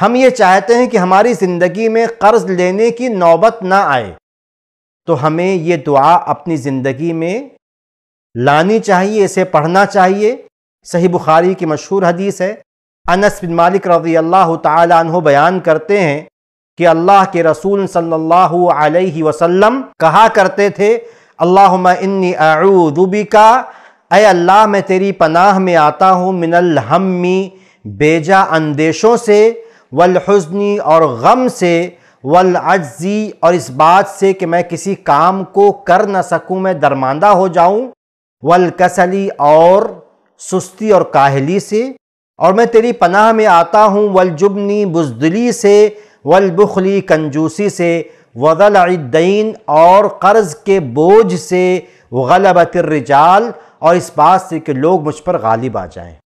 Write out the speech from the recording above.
हम ये चाहते हैं कि हमारी ज़िंदगी में कर्ज़ लेने की नौबत ना आए तो हमें ये दुआ अपनी ज़िंदगी में लानी चाहिए इसे पढ़ना चाहिए सही बुखारी की मशहूर हदीस है अनस बिन मालिक रजी अल्लाह तु बयान करते हैं कि अल्लाह के रसूल सल्लल्लाहु अलैहि वसल्लम कहा करते थे अल्लाह इन्नी आऊदुबी का अय अल्लाह मैं तेरी पनाह में आता हूँ मिनल हम्मी बेजा अंदेशों से वलहजनी और गम से वल और इस बात से कि मैं किसी काम को कर ना सकूं मैं दरमांदा हो जाऊं वल कसली और सुस्ती और काहली से और मैं तेरी पनाह में आता हूँ वलजुबनी बुजदली से वलबुखली कंजूसी से वदलद्दीन और कर्ज़ के बोझ से गलबत रिजाल और इस बात से कि लोग मुझ पर गालिब आ जाएं